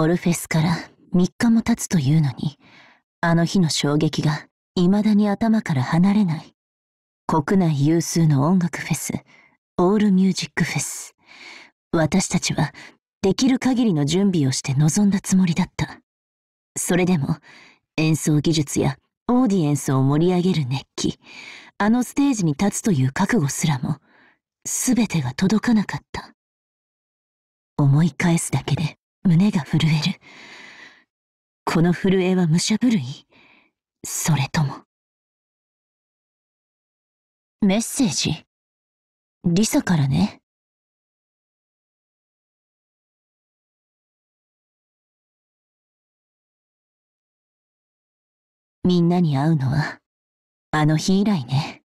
オルフェスから3日も経つというのに、あの日の衝撃が未だに頭から離れない。国内有数の音楽フェス、オールミュージックフェス。私たちはできる限りの準備をして臨んだつもりだった。それでも演奏技術やオーディエンスを盛り上げる熱気、あのステージに立つという覚悟すらも、すべてが届かなかった。思い返すだけで胸が震える。この震えは武者震いそれとも。メッセージ。リサからね。みんなに会うのは、あの日以来ね。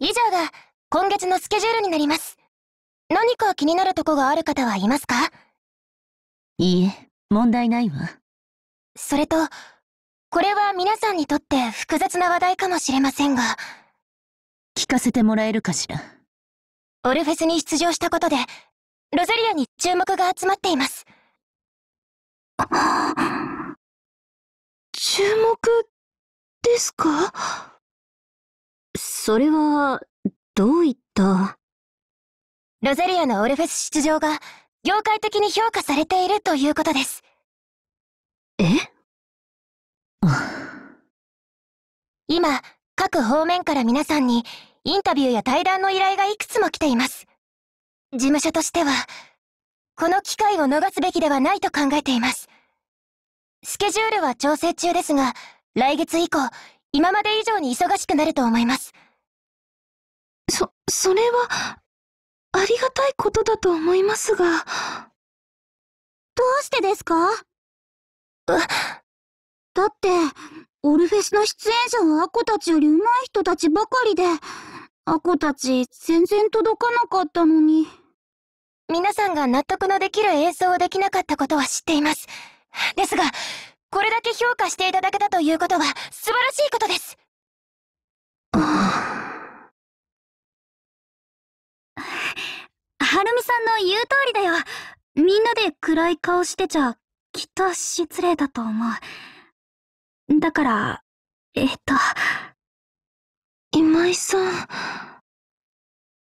以上だ今月のスケジュールになります。何か気になるとこがある方はいますかいいえ、問題ないわ。それと、これは皆さんにとって複雑な話題かもしれませんが。聞かせてもらえるかしら。オルフェスに出場したことで、ロゼリアに注目が集まっています。注目ですかそれは、どういったロゼリアのオルフェス出場が業界的に評価されているということです。え今、各方面から皆さんにインタビューや対談の依頼がいくつも来ています。事務所としては、この機会を逃すべきではないと考えています。スケジュールは調整中ですが、来月以降、今まで以上に忙しくなると思います。そ、それは、ありがたいことだと思いますが。どうしてですかだって、オルフェスの出演者はアコたちより上手い人たちばかりで、アコたち全然届かなかったのに。皆さんが納得のできる演奏をできなかったことは知っています。ですが、これだけ評価していただけたということは素晴らしいことです。はるみさんの言う通りだよ。みんなで暗い顔してちゃ、きっと失礼だと思う。だから、えっと、今井さん。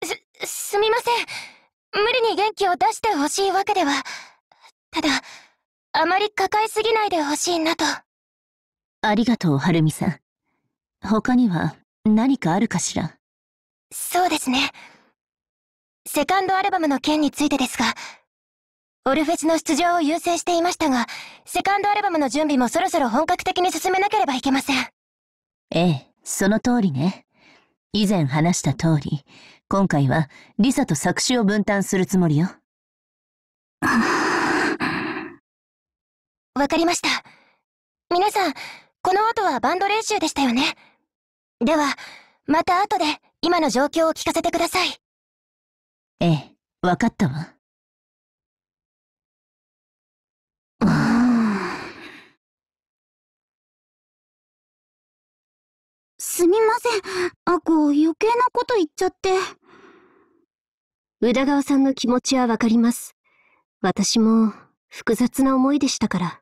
す、すみません。無理に元気を出してほしいわけでは。ただ、あまり抱えすぎないでほしいなと。ありがとう、はるみさん。他には何かあるかしらそうですね。セカンドアルバムの件についてですが、オルフェスの出場を優先していましたが、セカンドアルバムの準備もそろそろ本格的に進めなければいけません。ええ、その通りね。以前話した通り、今回はリサと作詞を分担するつもりよ。わかりました。皆さん、この後はバンド練習でしたよね。では、また後で今の状況を聞かせてください。ええ、わかったわ。すみません。あこ、余計なこと言っちゃって。宇田川さんの気持ちはわかります。私も複雑な思いでしたから。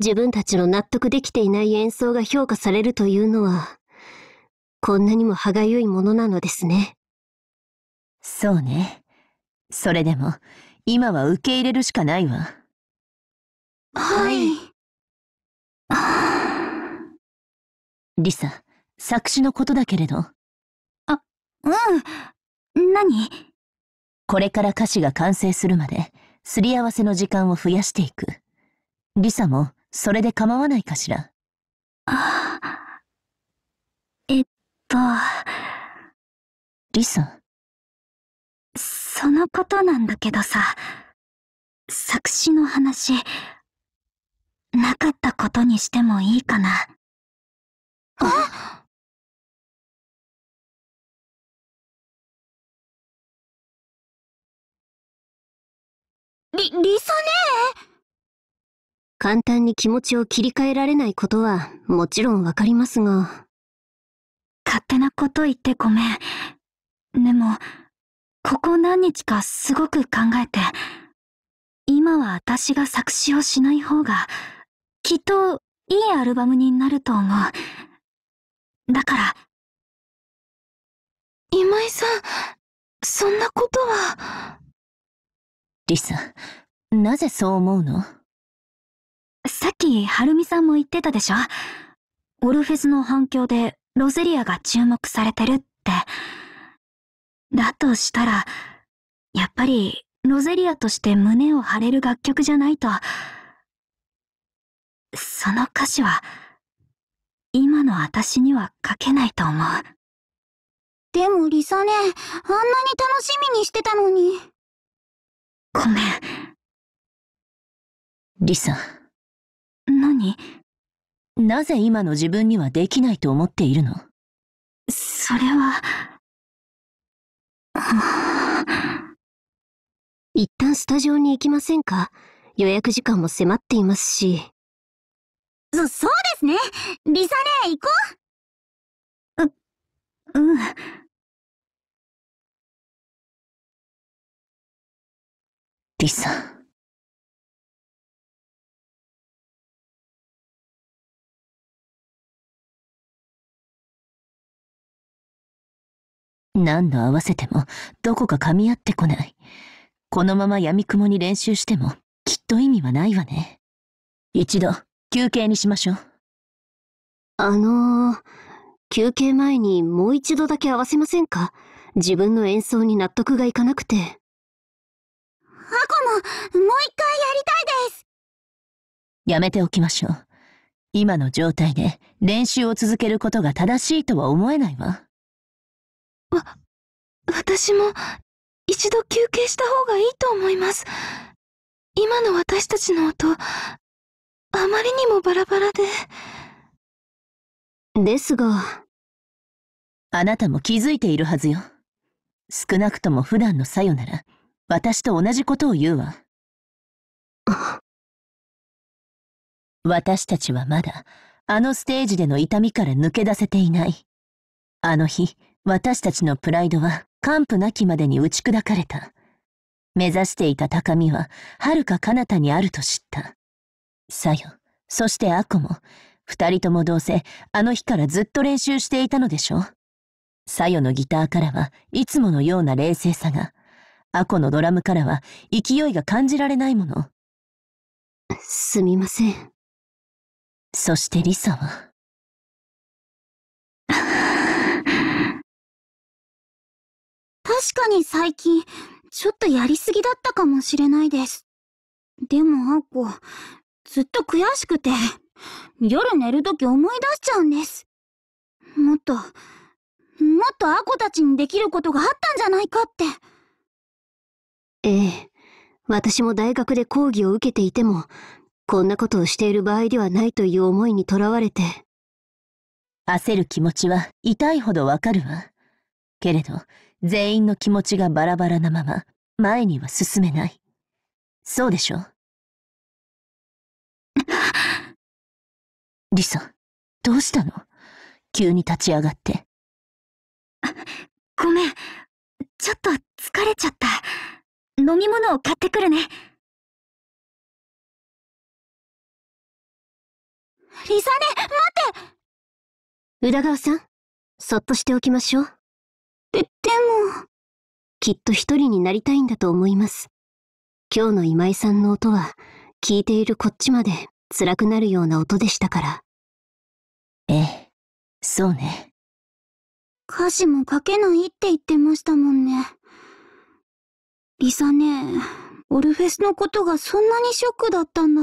自分たちの納得できていない演奏が評価されるというのは、こんなにも歯がゆいものなのですね。そうね。それでも、今は受け入れるしかないわ。はい。リサ、作詞のことだけれど。あ、うん。何これから歌詞が完成するまで、すり合わせの時間を増やしていく。リサも、それで構わないかしら。あ、えっと。リサ、そのことなんだけどさ、作詞の話、なかったことにしてもいいかな。あり、りさね簡単に気持ちを切り替えられないことはもちろんわかりますが。勝手なこと言ってごめん。でも、ここ何日かすごく考えて、今は私が作詞をしない方が、きっといいアルバムになると思う。だから。今井さん、そんなことは。リサ、なぜそう思うのさっき、はるみさんも言ってたでしょオルフェスの反響でロゼリアが注目されてるって。だとしたら、やっぱりロゼリアとして胸を張れる楽曲じゃないと。その歌詞は、今の私には書けないと思う。でもリサね、あんなに楽しみにしてたのに。ごめん。リサ。何なぜ今の自分にはできないと思っているのそれは。一旦スタジオに行きませんか予約時間も迫っていますし。そ、そうですねリサ姉行こうう、うん。リサ。何度合わせてもどこか噛み合ってこない。このまま闇雲に練習してもきっと意味はないわね。一度休憩にしましょう。あのー、休憩前にもう一度だけ合わせませんか自分の演奏に納得がいかなくて。アコも、もう一回やりたいです。やめておきましょう。今の状態で練習を続けることが正しいとは思えないわ。わ、私も一度休憩した方がいいと思います。今の私たちの音、あまりにもバラバラで。ですが、あなたも気づいているはずよ。少なくとも普段のさよなら、私と同じことを言うわ。私たちはまだ、あのステージでの痛みから抜け出せていない。あの日、私たちのプライドは完膚なきまでに打ち砕かれた。目指していた高みは、遥か彼方にあると知った。さよ、そしてアコも、二人ともどうせ、あの日からずっと練習していたのでしょう。さよのギターからは、いつものような冷静さが、アコのドラムからは、勢いが感じられないもの。すみません。そしてリサは。確かに最近、ちょっとやりすぎだったかもしれないです。でもあっこ、ずっと悔しくて、夜寝るとき思い出しちゃうんです。もっと、もっとアコたちにできることがあったんじゃないかって。ええ。私も大学で講義を受けていても、こんなことをしている場合ではないという思いにとらわれて。焦る気持ちは痛いほどわかるわ。けれど、全員の気持ちがバラバラなまま、前には進めない。そうでしょ リサ、どうしたの急に立ち上がって。ごめん。ちょっと疲れちゃった。飲み物を買ってくるね。リサネ、待って宇田川さん、そっとしておきましょう。で、でも、きっと一人になりたいんだと思います。今日の今井さんの音は、聞いているこっちまで辛くなるような音でしたから。ええ、そうね。歌詞も書けないって言ってましたもんね。リサね、オルフェスのことがそんなにショックだったんだ。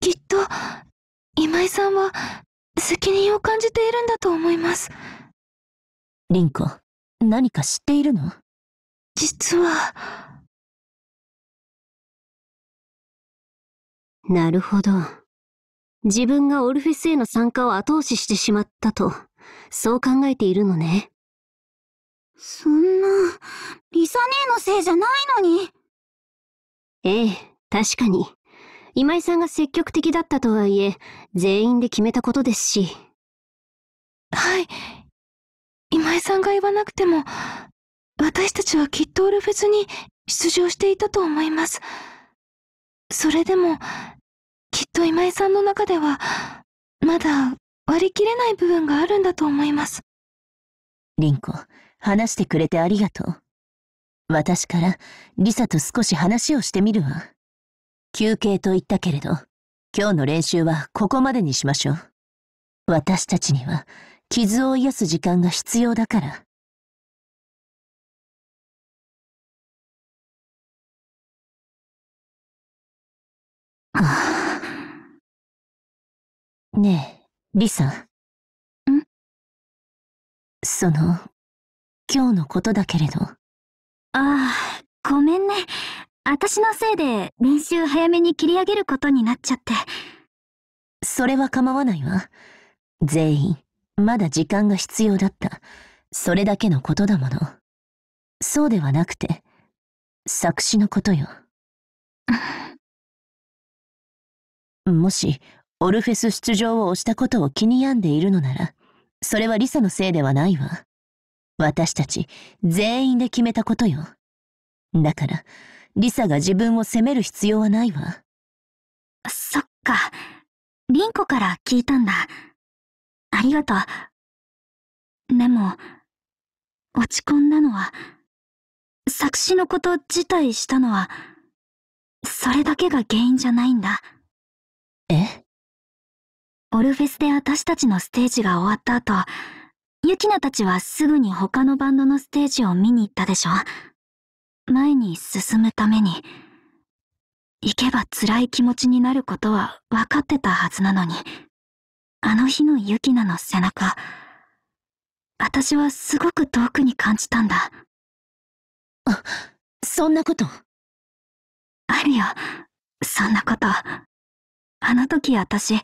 きっと、今井さんは責任を感じているんだと思います。リンコ、何か知っているの実は。なるほど。自分がオルフェスへの参加を後押ししてしまったと、そう考えているのね。そんな、リサ姉のせいじゃないのに。ええ、確かに。今井さんが積極的だったとはいえ、全員で決めたことですし。はい。今井さんが言わなくても、私たちはきっとオルフェスに出場していたと思います。それでも、きっと今井さんの中では、まだ割り切れない部分があるんだと思います。リンコ、話してくれてありがとう。私からリサと少し話をしてみるわ。休憩と言ったけれど、今日の練習はここまでにしましょう。私たちには傷を癒す時間が必要だから。はあ、ねえ、リサ。んその、今日のことだけれど。ああ、ごめんね。私のせいで練習早めに切り上げることになっちゃって。それは構わないわ。全員、まだ時間が必要だった。それだけのことだもの。そうではなくて、作詞のことよ。もし、オルフェス出場を押したことを気に病んでいるのなら、それはリサのせいではないわ。私たち、全員で決めたことよ。だから、リサが自分を責める必要はないわ。そっか。リンコから聞いたんだ。ありがとう。でも、落ち込んだのは、作詞のこと辞退したのは、それだけが原因じゃないんだ。えオルフェスで私たちのステージが終わった後、ユキナたちはすぐに他のバンドのステージを見に行ったでしょ前に進むために行けば辛い気持ちになることは分かってたはずなのにあの日のユキナの背中私はすごく遠くに感じたんだあそんなことあるよそんなことあの時私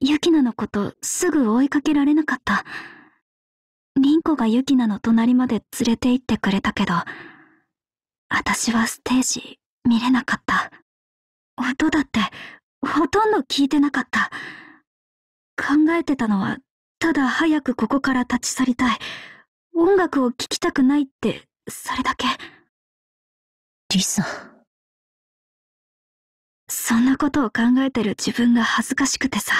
ユキナのことすぐ追いかけられなかった凛子がユキナの隣まで連れて行ってくれたけど私はステージ見れなかった。音だってほとんど聞いてなかった。考えてたのは、ただ早くここから立ち去りたい。音楽を聴きたくないって、それだけ。リサ。そんなことを考えてる自分が恥ずかしくてさ。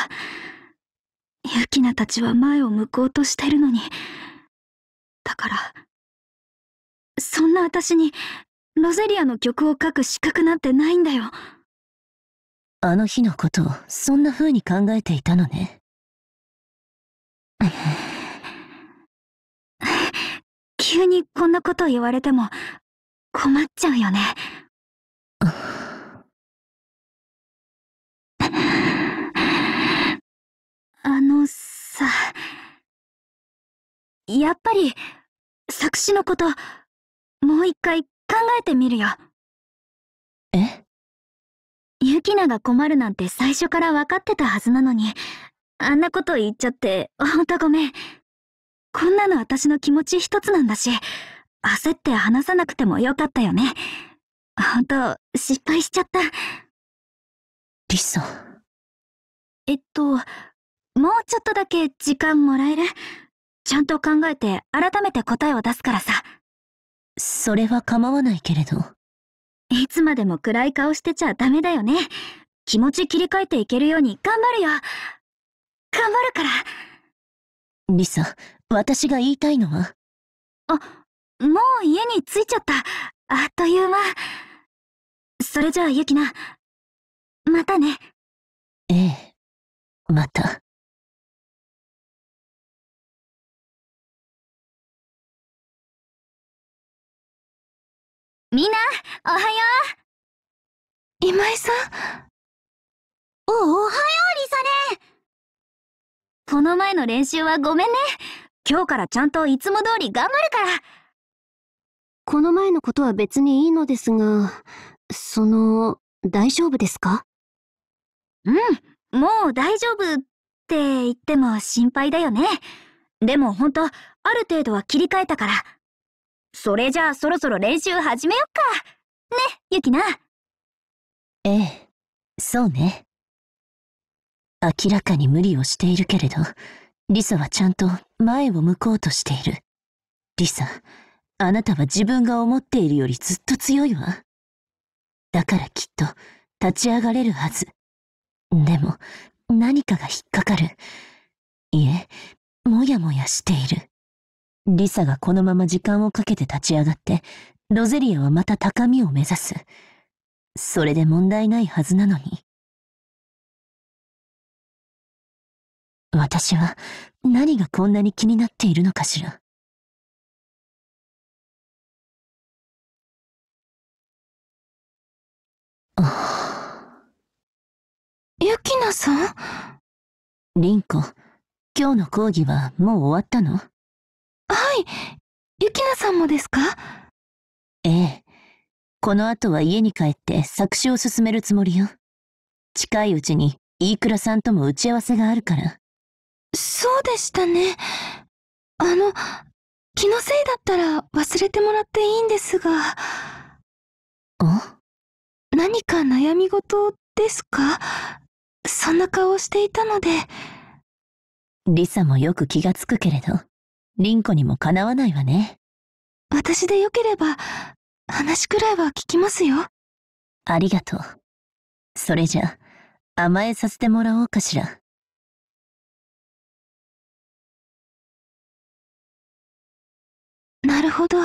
ユキナたちは前を向こうとしてるのに。だから、そんな私にロゼリアの曲を書く資格なんてないんだよ。あの日のことをそんな風に考えていたのね。急にこんなこと言われても困っちゃうよね。あのさ、やっぱり作詞のこともう一回考えてみるよ。えユキナが困るなんて最初から分かってたはずなのに、あんなこと言っちゃって、ほんとごめん。こんなの私の気持ち一つなんだし、焦って話さなくてもよかったよね。ほんと、失敗しちゃった。リサ。えっと、もうちょっとだけ時間もらえるちゃんと考えて改めて答えを出すからさ。それは構わないけれど。いつまでも暗い顔してちゃダメだよね。気持ち切り替えていけるように頑張るよ。頑張るから。リサ、私が言いたいのはあ、もう家に着いちゃった。あっという間。それじゃあ、ゆきな。またね。ええ。また。みんな、おはよう今井さんお、おはよう、リサンこの前の練習はごめんね。今日からちゃんといつも通り頑張るから。この前のことは別にいいのですが、その、大丈夫ですかうん、もう大丈夫って言っても心配だよね。でも本当ある程度は切り替えたから。それじゃあそろそろ練習始めよっか。ね、ゆきな。ええ、そうね。明らかに無理をしているけれど、リサはちゃんと前を向こうとしている。リサ、あなたは自分が思っているよりずっと強いわ。だからきっと立ち上がれるはず。でも、何かが引っかかる。いえ、もやもやしている。リサがこのまま時間をかけて立ち上がって、ロゼリアはまた高みを目指す。それで問題ないはずなのに。私は何がこんなに気になっているのかしら。ユキナさんンコ、今日の講義はもう終わったのはい、ゆきなさんもですかええ。この後は家に帰って作詞を進めるつもりよ。近いうちに飯倉さんとも打ち合わせがあるから。そうでしたね。あの、気のせいだったら忘れてもらっていいんですが。お何か悩み事ですかそんな顔をしていたので。リサもよく気がつくけれど、凛子にもかなわないわね。私でよければ、話くらいは聞きますよ。ありがとう。それじゃ、甘えさせてもらおうかしら。なるほど。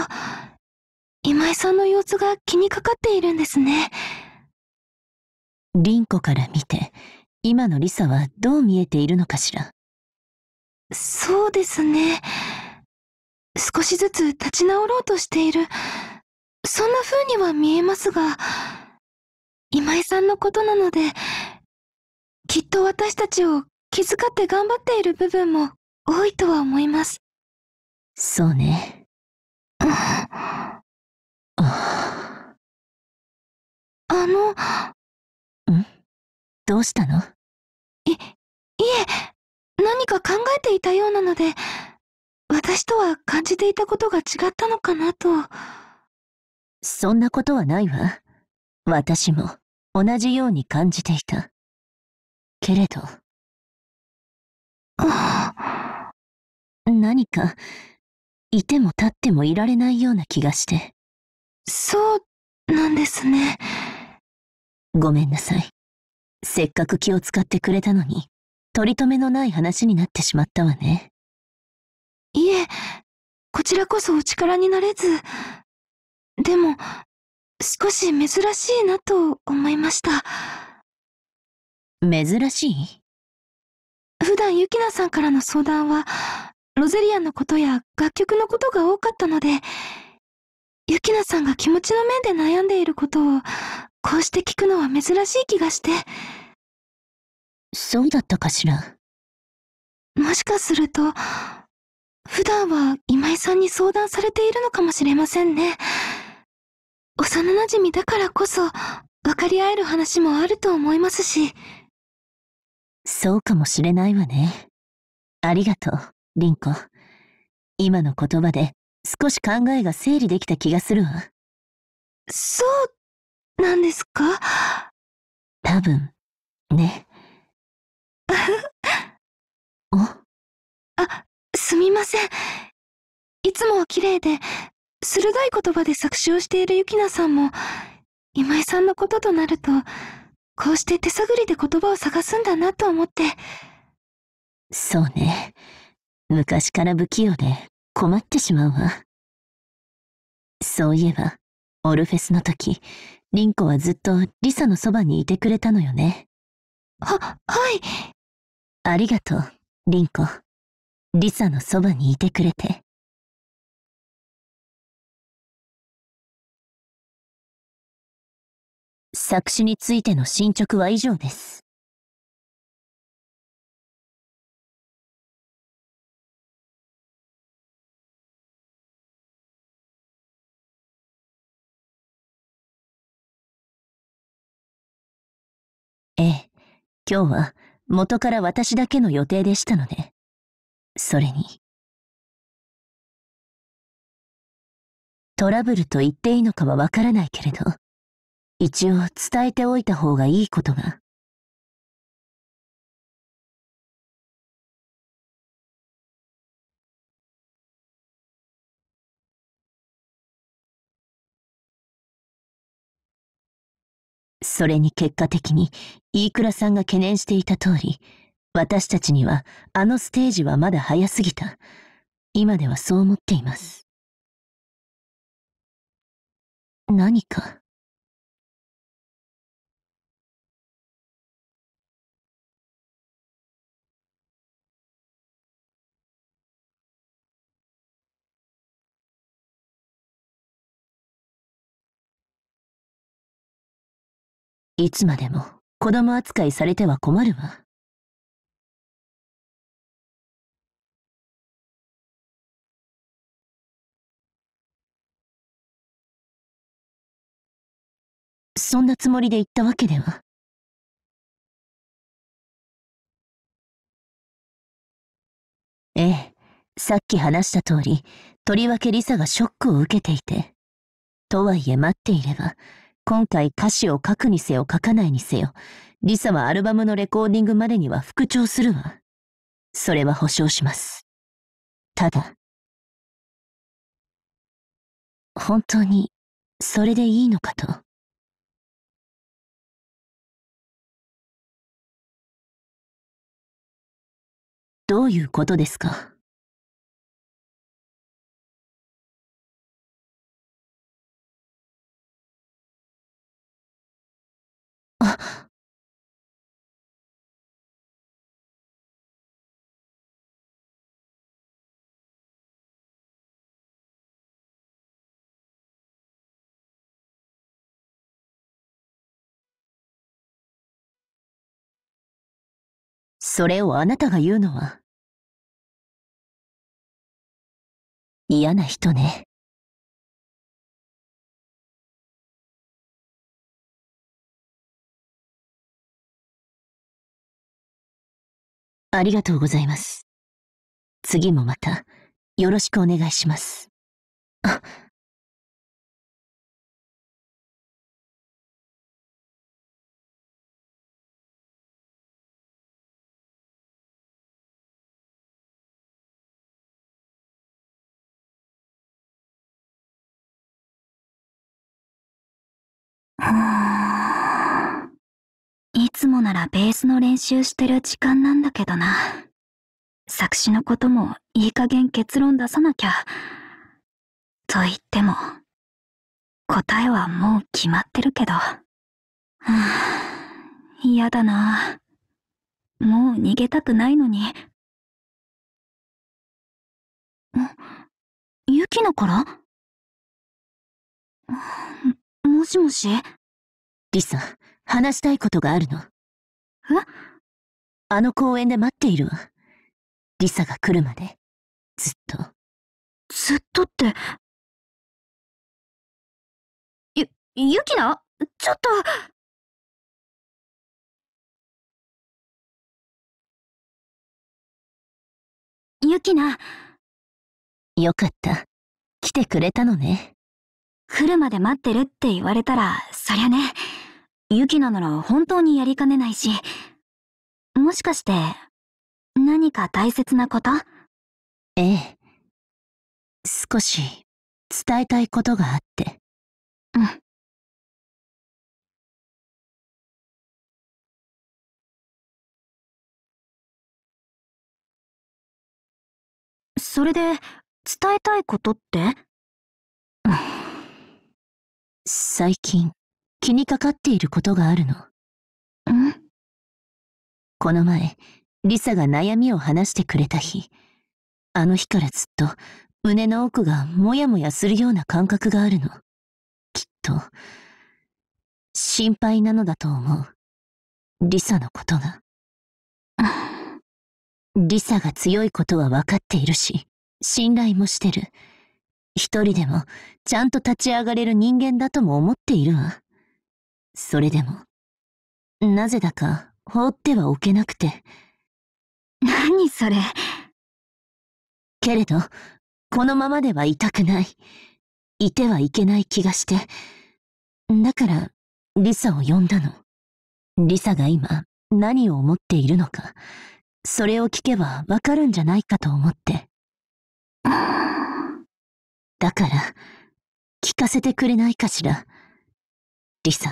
今井さんの様子が気にかかっているんですね。凛子から見て、今のリサはどう見えているのかしら。そうですね。少しずつ立ち直ろうとしている。そんな風には見えますが、今井さんのことなので、きっと私たちを気遣って頑張っている部分も多いとは思います。そうね。あの、んどうしたのい、いえ、何か考えていたようなので、私とは感じていたことが違ったのかなと。そんなことはないわ。私も同じように感じていた。けれど。何か、いても立ってもいられないような気がして。そうなんですね。ごめんなさい。せっかく気を使ってくれたのに、取り留めのない話になってしまったわね。いえ、こちらこそお力になれず。でも、少し珍しいなと思いました。珍しい普段ユキナさんからの相談は、ロゼリアンのことや楽曲のことが多かったので、ユキナさんが気持ちの面で悩んでいることを、こうして聞くのは珍しい気がして。そうだったかしら。もしかすると、普段は今井さんに相談されているのかもしれませんね。幼馴染だからこそ、分かり合える話もあると思いますし。そうかもしれないわね。ありがとう、凛子。今の言葉で少し考えが整理できた気がするわ。そう、なんですか多分、ね。みません。いつもは綺麗で、鋭い言葉で作詞をしているゆきなさんも、今井さんのこととなると、こうして手探りで言葉を探すんだなと思って。そうね。昔から不器用で困ってしまうわ。そういえば、オルフェスの時、リンコはずっとリサのそばにいてくれたのよね。は、はい。ありがとう、リンコ。リサのそばにいてくれて。作詞についての進捗は以上です。ええ、今日は元から私だけの予定でしたので。それに。トラブルと言っていいのかはわからないけれど、一応伝えておいた方がいいことが。それに結果的に、飯倉さんが懸念していた通り、私たちにはあのステージはまだ早すぎた。今ではそう思っています。何か。いつまでも子供扱いされては困るわ。そんなつもりで言ったわけでは。ええ、さっき話した通り、とりわけリサがショックを受けていて。とはいえ待っていれば、今回歌詞を書くにせよ書かないにせよ、リサはアルバムのレコーディングまでには復調するわ。それは保証します。ただ、本当に、それでいいのかと。どういうことですかあ、それをあなたが言うのは。嫌な人ね。ありがとうございます。次もまた、よろしくお願いします。あいつもならベースの練習してる時間なんだけどな。作詞のこともいい加減結論出さなきゃ。と言っても、答えはもう決まってるけど。嫌だな。もう逃げたくないのに。ん、ユキの頃もしもしリサ、話したいことがあるの。えあの公園で待っているわ。リサが来るまで、ずっと。ずっとって。ゆ、ゆきなちょっと。ゆきな。よかった。来てくれたのね。来るまで待ってるって言われたら、そりゃね、ユキナなら本当にやりかねないし、もしかして、何か大切なことええ。少し伝えたいことがあって。うん。それで、伝えたいことって 最近、気にかかっていることがあるの。んこの前、リサが悩みを話してくれた日、あの日からずっと胸の奥がもやもやするような感覚があるの。きっと、心配なのだと思う。リサのことが。リサが強いことは分かっているし、信頼もしてる。一人でもちゃんと立ち上がれる人間だとも思っているわ。それでも、なぜだか放ってはおけなくて。何それ。けれど、このままではいたくない。いてはいけない気がして。だから、リサを呼んだの。リサが今、何を思っているのか、それを聞けばわかるんじゃないかと思って。だから、聞かせてくれないかしら。リサ、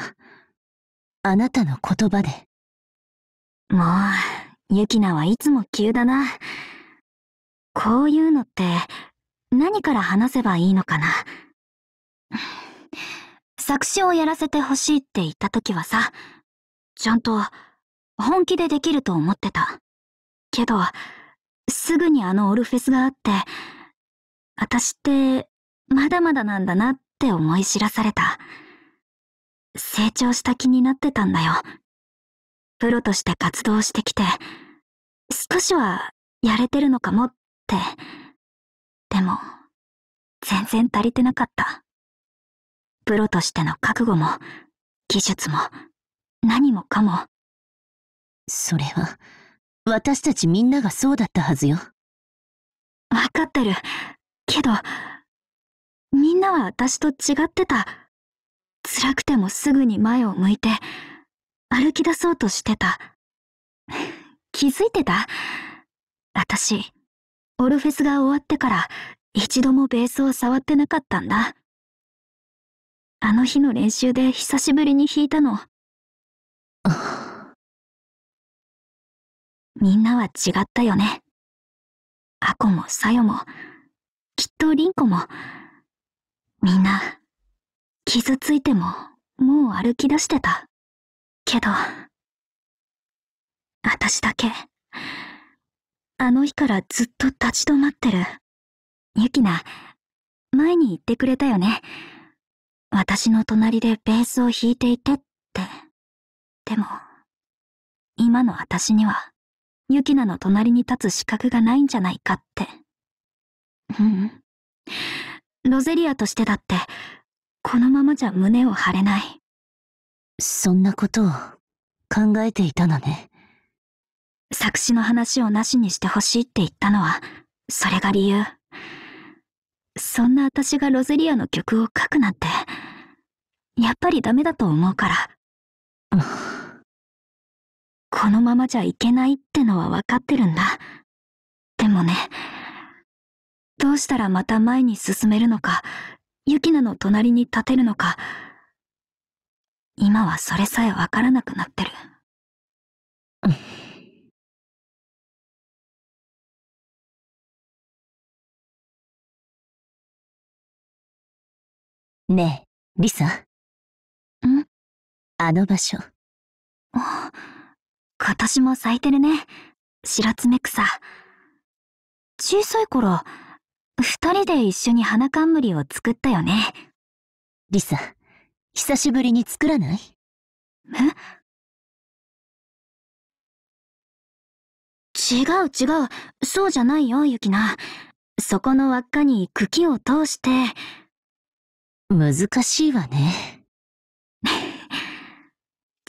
あなたの言葉で。もう、ユキナはいつも急だな。こういうのって、何から話せばいいのかな。作詞をやらせてほしいって言った時はさ、ちゃんと本気でできると思ってた。けど、すぐにあのオルフェスがあって、私ってまだまだなんだなって思い知らされた。成長した気になってたんだよ。プロとして活動してきて、少しはやれてるのかもって。でも、全然足りてなかった。プロとしての覚悟も、技術も、何もかも。それは、私たちみんながそうだったはずよ。わかってる。けど、みんなは私と違ってた。辛くてもすぐに前を向いて、歩き出そうとしてた。気づいてた私、オルフェスが終わってから一度もベースを触ってなかったんだ。あの日の練習で久しぶりに弾いたの。みんなは違ったよね。アコもサヨも、きっとリンコも、みんな、傷ついても、もう歩き出してた。けど、私だけ、あの日からずっと立ち止まってる。ユキナ、前に言ってくれたよね。私の隣でベースを弾いていてって。でも、今の私には、ユキナの隣に立つ資格がないんじゃないかって。うん。ロゼリアとしてだって、このままじゃ胸を張れない。そんなことを考えていたのね。作詞の話をなしにしてほしいって言ったのは、それが理由。そんな私がロゼリアの曲を書くなんて、やっぱりダメだと思うから。このままじゃいけないってのは分かってるんだ。でもね、どうしたらまた前に進めるのか、ユキナの隣に立てるのか、今はそれさえわからなくなってる。ねえ、リサ。んあの場所。今年も咲いてるね。白爪草。小さい頃、二人で一緒に花冠を作ったよね。リサ、久しぶりに作らないえ違う違う、そうじゃないよ、ユキナ。そこの輪っかに茎を通して。難しいわね。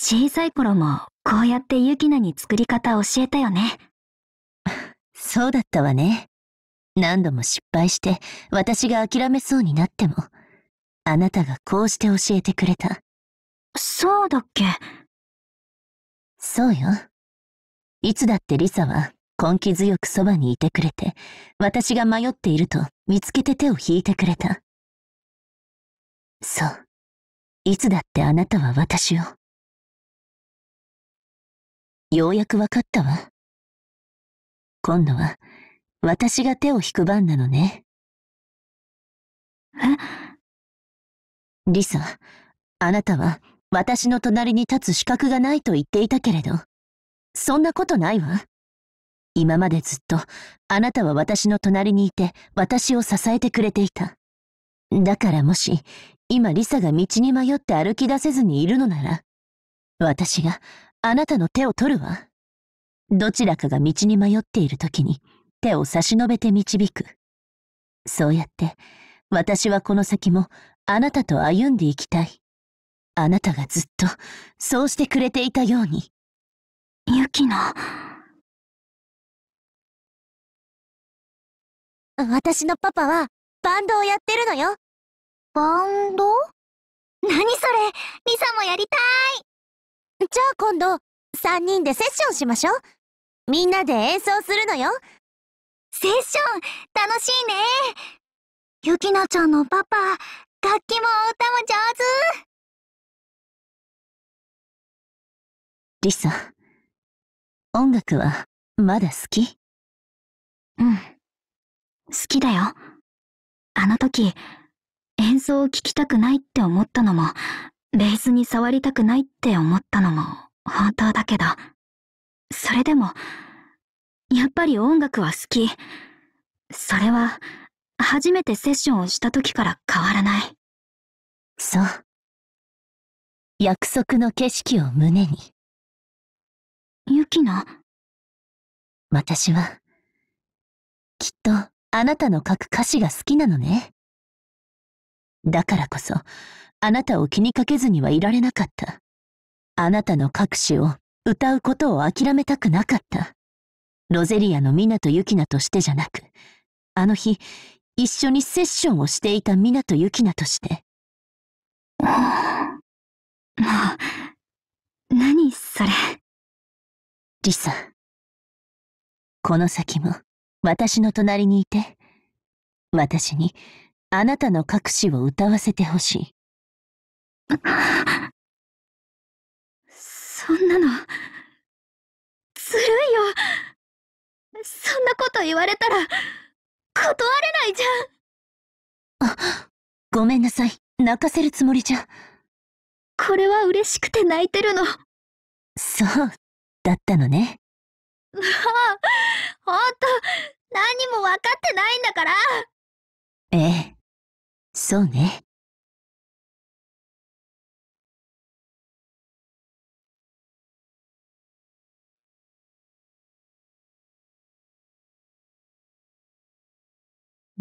小さい頃もこうやってユキナに作り方教えたよね。そうだったわね。何度も失敗して私が諦めそうになっても、あなたがこうして教えてくれた。そうだっけそうよ。いつだってリサは根気強くそばにいてくれて、私が迷っていると見つけて手を引いてくれた。そう。いつだってあなたは私を。ようやくわかったわ。今度は、私が手を引く番なのね。えリサ、あなたは私の隣に立つ資格がないと言っていたけれど、そんなことないわ。今までずっとあなたは私の隣にいて私を支えてくれていた。だからもし、今リサが道に迷って歩き出せずにいるのなら、私があなたの手を取るわ。どちらかが道に迷っている時に、手を差し伸べて導く。そうやって、私はこの先もあなたと歩んでいきたい。あなたがずっと、そうしてくれていたように。ユキの。私のパパは、バンドをやってるのよ。バンド何それリサもやりたいじゃあ今度、3人でセッションしましょう。みんなで演奏するのよ。セッション楽しいねゆきなちゃんのパパ楽器も歌も上手リサ音楽はまだ好きうん好きだよあの時演奏を聴きたくないって思ったのもベースに触りたくないって思ったのも本当だけどそれでもやっぱり音楽は好き。それは、初めてセッションをした時から変わらない。そう。約束の景色を胸に。ユキナ。私は、きっとあなたの書く歌詞が好きなのね。だからこそ、あなたを気にかけずにはいられなかった。あなたの書くを歌うことを諦めたくなかった。ロゼリアのとユキナとしてじゃなく、あの日、一緒にセッションをしていたとユキナとして。も う、何それ。リサ、この先も私の隣にいて、私にあなたの隠しを歌わせてほしい。そんなの、ずるいよ。そんなこと言われたら、断れないじゃん。あ、ごめんなさい。泣かせるつもりじゃ。これは嬉しくて泣いてるの。そう、だったのね。あう、ほんと、何も分かってないんだから。ええ、そうね。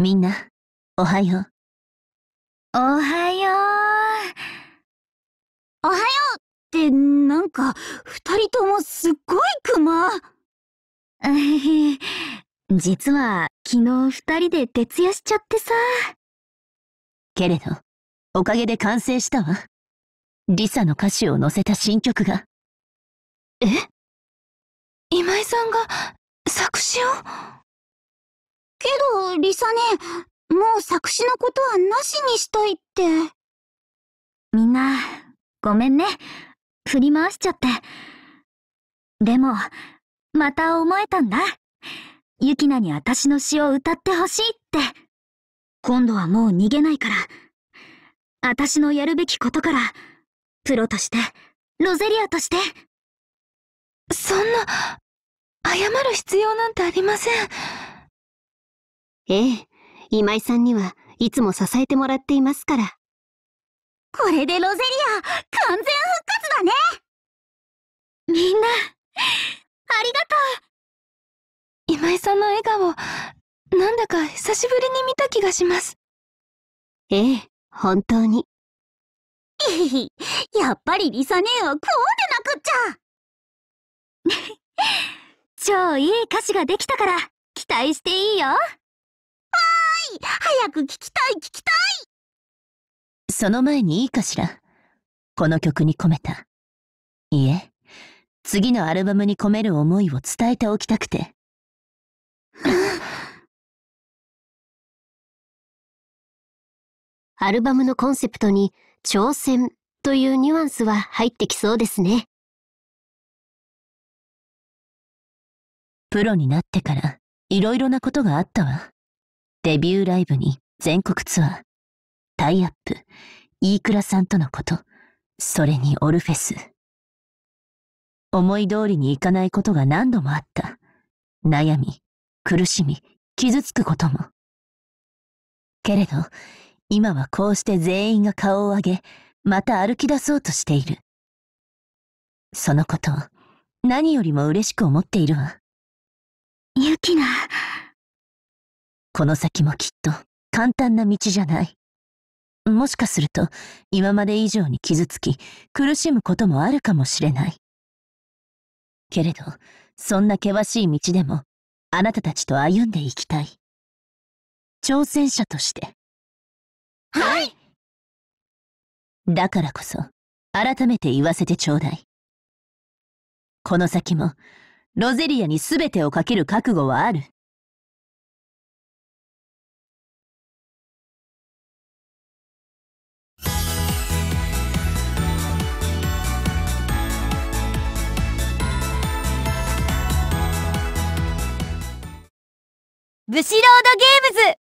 みんな、おはよう。おはよう。おはようってなんか、二人ともすっごいクマ。実は昨日二人で徹夜しちゃってさ。けれど、おかげで完成したわ。リサの歌詞を載せた新曲が。え今井さんが作詞をけど、リサね、もう作詞のことはなしにしたいって。みんな、ごめんね。振り回しちゃって。でも、また思えたんだ。ユキナに私の詩を歌ってほしいって。今度はもう逃げないから。私のやるべきことから、プロとして、ロゼリアとして。そんな、謝る必要なんてありません。ええ、今井さんにはいつも支えてもらっていますから。これでロゼリア、完全復活だねみんな、ありがとう今井さんの笑顔、なんだか久しぶりに見た気がします。ええ、本当に。やっぱりリサ姉はこうでなくっちゃ 超いい歌詞ができたから、期待していいよーい早く聞きたい聞きたいその前にいいかしらこの曲に込めた。いいえ、次のアルバムに込める思いを伝えておきたくて。アルバムのコンセプトに挑戦というニュアンスは入ってきそうですね。プロになってからいろいろなことがあったわ。デビューライブに全国ツアー、タイアップ、飯倉さんとのこと、それにオルフェス。思い通りにいかないことが何度もあった。悩み、苦しみ、傷つくことも。けれど、今はこうして全員が顔を上げ、また歩き出そうとしている。そのことを何よりも嬉しく思っているわ。ゆきな。この先もきっと簡単な道じゃない。もしかすると今まで以上に傷つき苦しむこともあるかもしれない。けれど、そんな険しい道でもあなたたちと歩んでいきたい。挑戦者として。はいだからこそ、改めて言わせてちょうだい。この先も、ロゼリアに全てをかける覚悟はある。ブシロードゲームズ